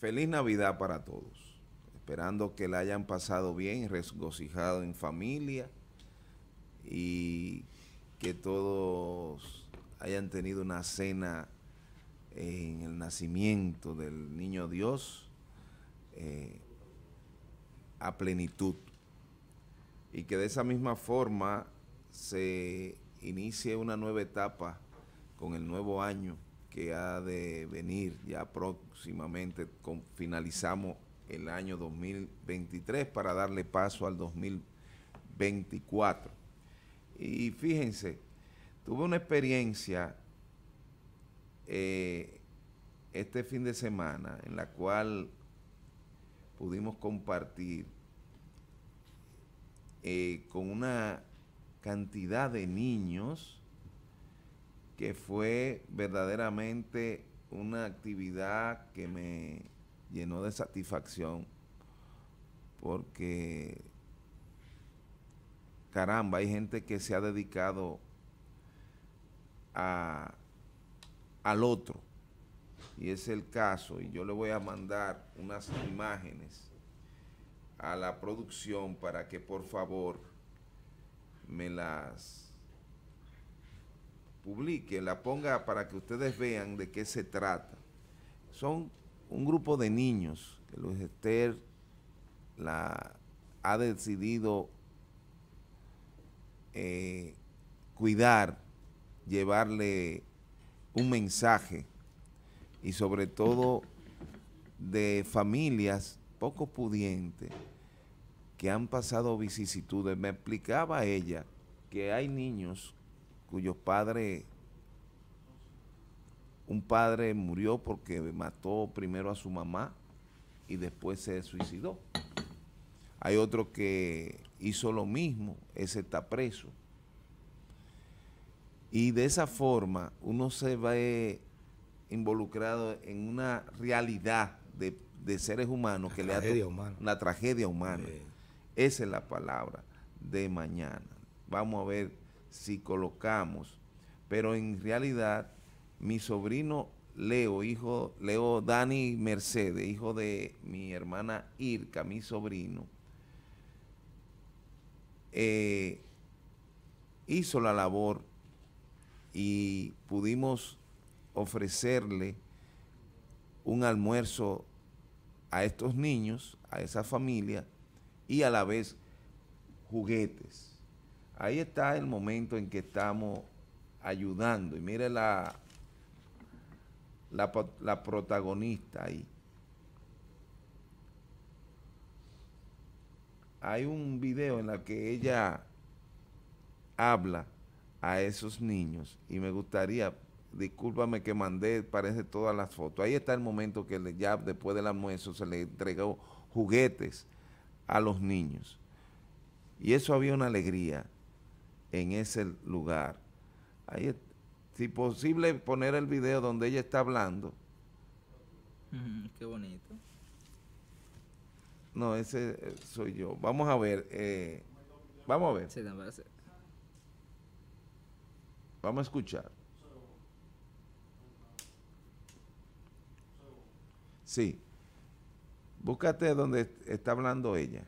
Feliz Navidad para todos. Esperando que la hayan pasado bien, regocijado en familia y que todos hayan tenido una cena en el nacimiento del niño Dios eh, a plenitud y que de esa misma forma se inicie una nueva etapa con el nuevo año que ha de venir ya próximamente, finalizamos el año 2023 para darle paso al 2024. Y fíjense, tuve una experiencia eh, este fin de semana en la cual pudimos compartir eh, con una cantidad de niños que fue verdaderamente una actividad que me llenó de satisfacción porque caramba, hay gente que se ha dedicado a, al otro. Y es el caso, y yo le voy a mandar unas imágenes a la producción para que por favor me las publique, la ponga para que ustedes vean de qué se trata. Son un grupo de niños que Luis Esther la, ha decidido eh, cuidar, llevarle un mensaje y sobre todo de familias poco pudientes que han pasado vicisitudes. Me explicaba ella que hay niños cuyos padres, un padre murió porque mató primero a su mamá y después se suicidó. Hay otro que hizo lo mismo, ese está preso. Y de esa forma uno se ve involucrado en una realidad de, seres humanos que le ha una tragedia humana. Esa es la palabra de mañana. Vamos a ver si colocamos, pero en realidad mi sobrino Leo, hijo, Leo Dani Mercedes, hijo de mi hermana Irka, mi sobrino, eh, hizo la labor y pudimos ofrecerle un almuerzo a estos niños, a esa familia y a la vez juguetes. Ahí está el momento en que estamos ayudando. Y mire la, la, protagonista ahí. Hay un video en el que ella habla a esos niños y me gustaría, discúlpame que mandé, parece todas las fotos. Ahí está el momento que ya después del almuerzo se le entregó juguetes a los niños. Y eso había una alegría en ese lugar. Ahí, si posible, poner el video donde ella está hablando. qué bonito. No, ese eh, soy yo. Vamos a ver. Eh, vamos a ver. vamos a escuchar. Sí. Búscate donde está hablando ella.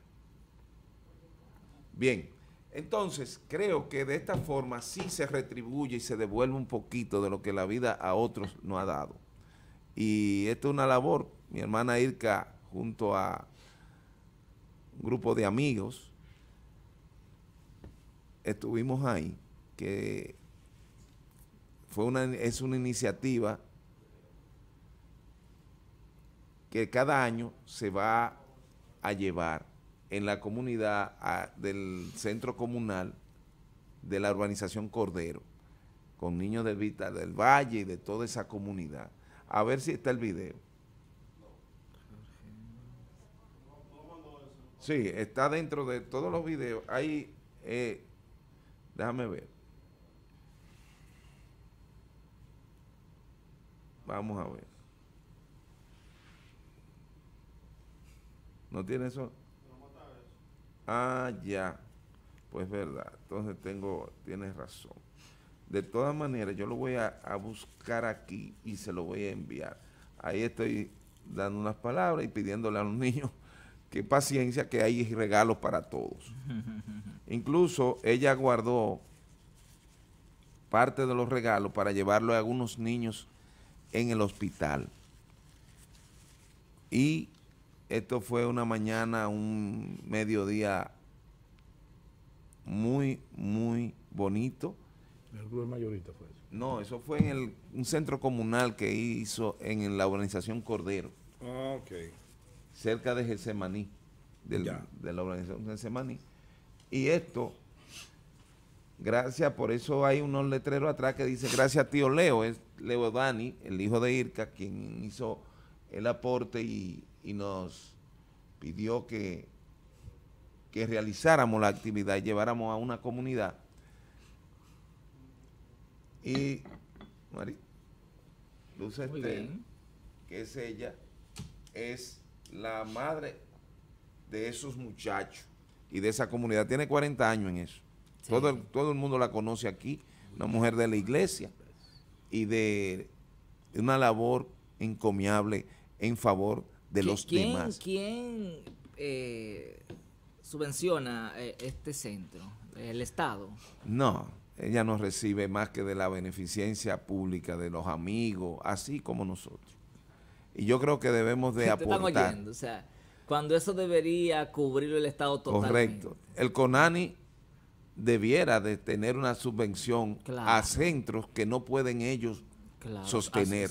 Bien. Entonces, creo que de esta forma sí se retribuye y se devuelve un poquito de lo que la vida a otros no ha dado. Y esto es una labor. Mi hermana Irka, junto a un grupo de amigos, estuvimos ahí, que fue una, es una iniciativa que cada año se va a llevar en la comunidad del centro comunal de la urbanización Cordero, con niños de Vita del Valle y de toda esa comunidad. A ver si está el video. Sí, está dentro de todos los videos. Ahí, eh, déjame ver. Vamos a ver. ¿No tiene eso? Ah, ya. Pues verdad. Entonces tengo, tienes razón. De todas maneras, yo lo voy a, buscar aquí y se lo voy a enviar. Ahí estoy dando unas palabras y pidiéndole a los niños que paciencia, que hay regalos para todos. Incluso ella guardó parte de los regalos para llevarlo a algunos niños en el hospital. Y esto fue una mañana, un mediodía muy, muy bonito. ¿El Club Mayorista fue eso? No, eso fue en un centro comunal que hizo en la organización Cordero. Ah, ok. Cerca de jesemaní de la organización Getsemaní. Y esto, gracias, por eso hay unos letreros atrás que dice gracias a tío Leo, es Leo Dani, el hijo de Irka, quien hizo el aporte y y nos pidió que, que realizáramos la actividad y lleváramos a una comunidad. Y Mari, Luz este, que es ella, es la madre de esos muchachos y de esa comunidad. Tiene 40 años en eso. Todo, el, todo el mundo la conoce aquí, una mujer de la iglesia y de una labor encomiable en favor de los ¿Quién, ¿Quién eh, subvenciona eh, este centro? ¿El Estado? No, ella no recibe más que de la beneficencia pública, de los amigos, así como nosotros. Y yo creo que debemos de aportar. oyendo? O sea, cuando eso debería cubrir el Estado totalmente. Correcto. El CONANI debiera de tener una subvención a centros que no pueden ellos sostener.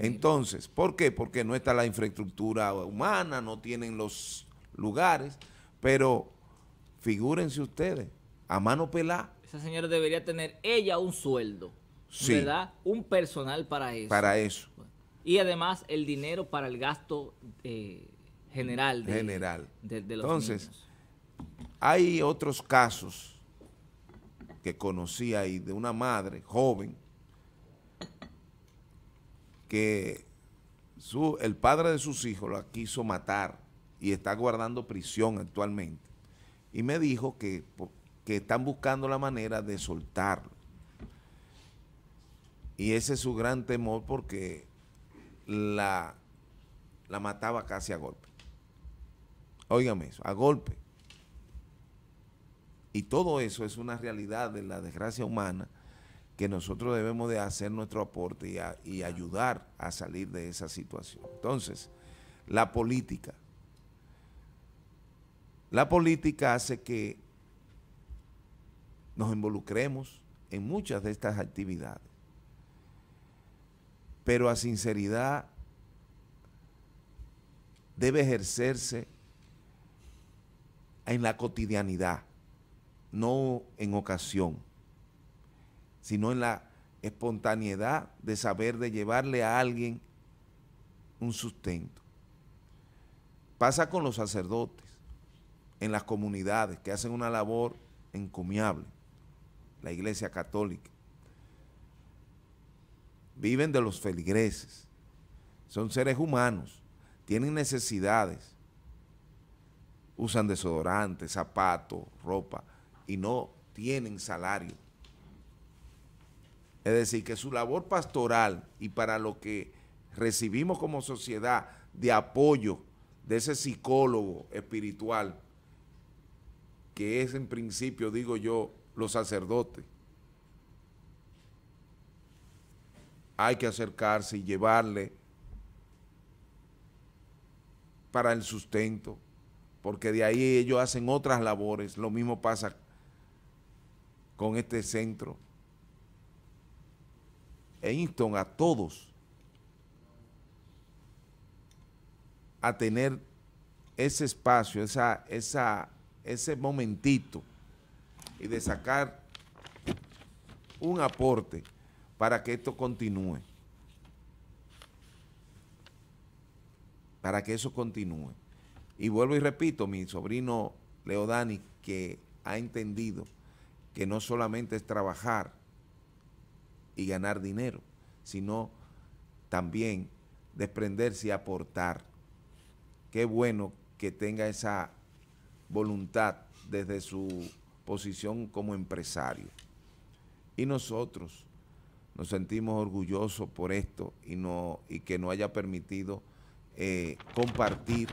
Entonces, ¿por qué? Porque no está la infraestructura humana, no tienen los lugares, pero figúrense ustedes, a mano pelada. Esa señora debería tener ella un sueldo, ¿verdad? Un personal para eso. Para eso. Y además el dinero para el gasto eh, general. De, general. De, Entonces, hay otros casos que conocí ahí de una madre joven que su, el padre de sus hijos lo quiso matar y está guardando prisión actualmente. Y me dijo que, están buscando la manera de soltarlo. Y ese es su gran temor porque la, la mataba casi a golpe. Óigame eso, a golpe. Y todo eso es una realidad de la desgracia humana que nosotros debemos de hacer nuestro aporte y, ayudar a salir de esa situación. Entonces, la política. La política hace que nos involucremos en muchas de estas actividades. Pero a sinceridad debe ejercerse en la cotidianidad, no en ocasión sino en la espontaneidad de saber de llevarle a alguien un sustento. Pasa con los sacerdotes en las comunidades que hacen una labor encomiable, la Iglesia Católica. Viven de los feligreses, son seres humanos, tienen necesidades, usan desodorante, zapatos, ropa y no tienen salario es decir, que su labor pastoral y para lo que recibimos como sociedad de apoyo de ese psicólogo espiritual, que es en principio, digo yo, los sacerdotes, hay que acercarse y llevarle para el sustento, porque de ahí ellos hacen otras labores, lo mismo pasa con este centro e a todos a tener ese espacio, esa, esa, ese momentito y de sacar un aporte para que esto continúe. Para que eso continúe. Y vuelvo y repito, mi sobrino Leodani, que ha entendido que no solamente es trabajar, y ganar dinero, sino también desprenderse y aportar. Qué bueno que tenga esa voluntad desde su posición como empresario. Y nosotros nos sentimos orgullosos por esto y, no, y que nos haya permitido eh, compartir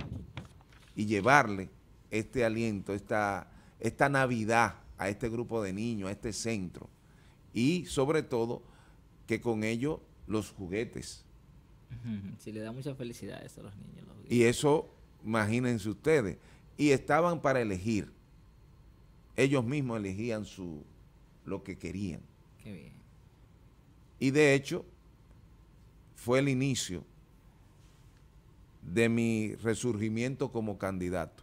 y llevarle este aliento, esta, esta Navidad a este grupo de niños, a este centro y sobre todo que con ellos los juguetes. Si le da mucha felicidad eso a los niños. y eso, imagínense ustedes. Y estaban para elegir. Ellos mismos elegían su, lo que querían. Qué bien. Y de hecho, fue el inicio de mi resurgimiento como candidato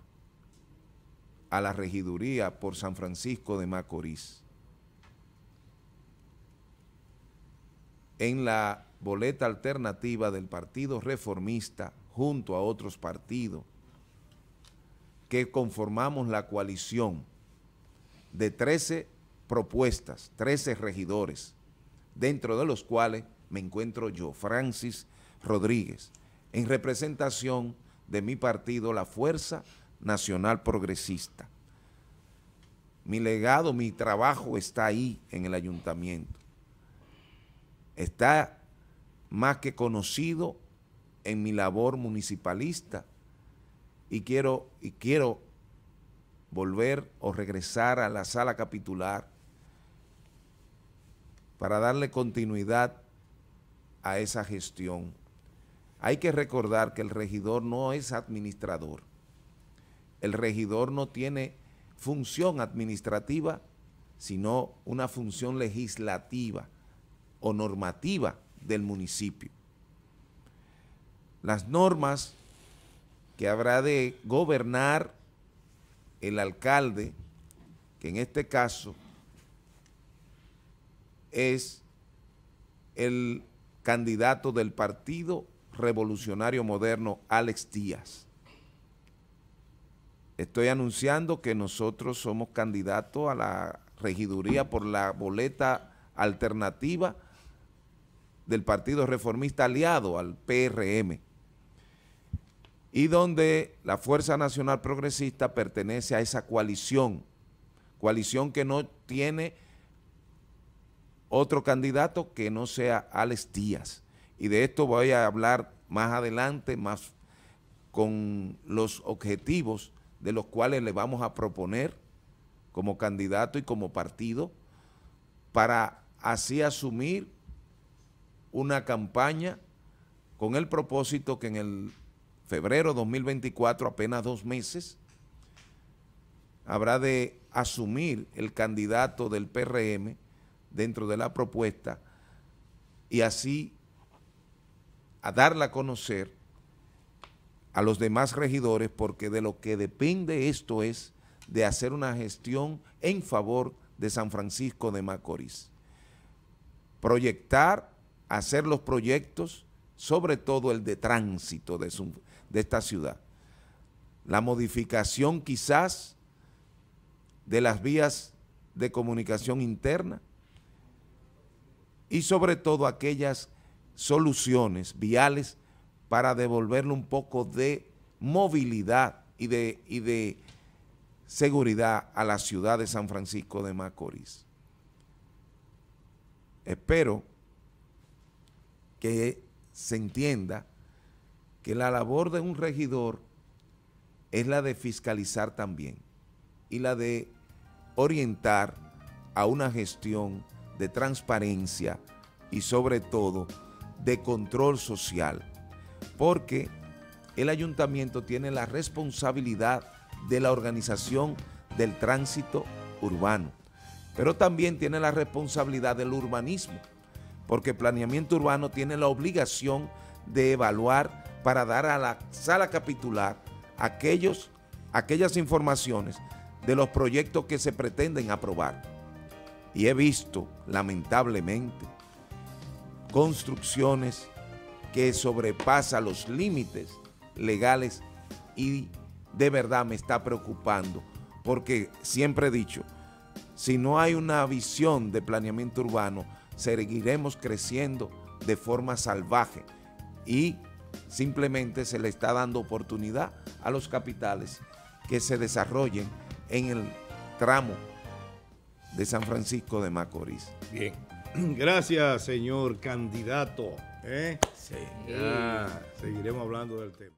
a la regiduría por San Francisco de Macorís. en la boleta alternativa del Partido Reformista junto a otros partidos que conformamos la coalición de 13 propuestas, 13 regidores, dentro de los cuales me encuentro yo, Francis Rodríguez, en representación de mi partido, la Fuerza Nacional Progresista. Mi legado, mi trabajo está ahí en el ayuntamiento está más que conocido en mi labor municipalista y quiero, y quiero volver o regresar a la sala capitular para darle continuidad a esa gestión. Hay que recordar que el regidor no es administrador. El regidor no tiene función administrativa, sino una función legislativa o normativa del municipio. Las normas que habrá de gobernar el alcalde, que en este caso es el candidato del Partido Revolucionario Moderno, Alex Díaz. Estoy anunciando que nosotros somos candidatos a la regiduría por la boleta alternativa del Partido Reformista aliado al PRM y donde la Fuerza Nacional Progresista pertenece a esa coalición, coalición que no tiene otro candidato que no sea Alex Díaz. Y de esto voy a hablar más adelante, más con los objetivos de los cuales le vamos a proponer como candidato y como partido para así asumir una campaña con el propósito que en el febrero 2024, apenas dos meses, habrá de asumir el candidato del PRM dentro de la propuesta y así a darla a conocer a los demás regidores porque de lo que depende esto es de hacer una gestión en favor de San Francisco de Macorís. Proyectar hacer los proyectos, sobre todo el de tránsito de, de esta ciudad. La modificación quizás de las vías de comunicación interna y sobre todo aquellas soluciones viales para devolverle un poco de movilidad y de, y de seguridad a la ciudad de San Francisco de Macorís. Espero que se entienda que la labor de un regidor es la de fiscalizar también y la de orientar a una gestión de transparencia y sobre todo de control social, porque el ayuntamiento tiene la responsabilidad de la organización del tránsito urbano, pero también tiene la responsabilidad del urbanismo porque planeamiento urbano tiene la obligación de evaluar para dar a la sala capitular aquellos, aquellas informaciones de los proyectos que se pretenden aprobar. Y he visto, lamentablemente, construcciones que sobrepasan los límites legales y de verdad me está preocupando, porque siempre he dicho, si no hay una visión de planeamiento urbano, seguiremos creciendo de forma salvaje y simplemente se le está dando oportunidad a los capitales que se desarrollen en el tramo de San Francisco de Macorís. Bien, gracias señor candidato. ¿eh? seguiremos hablando del tema.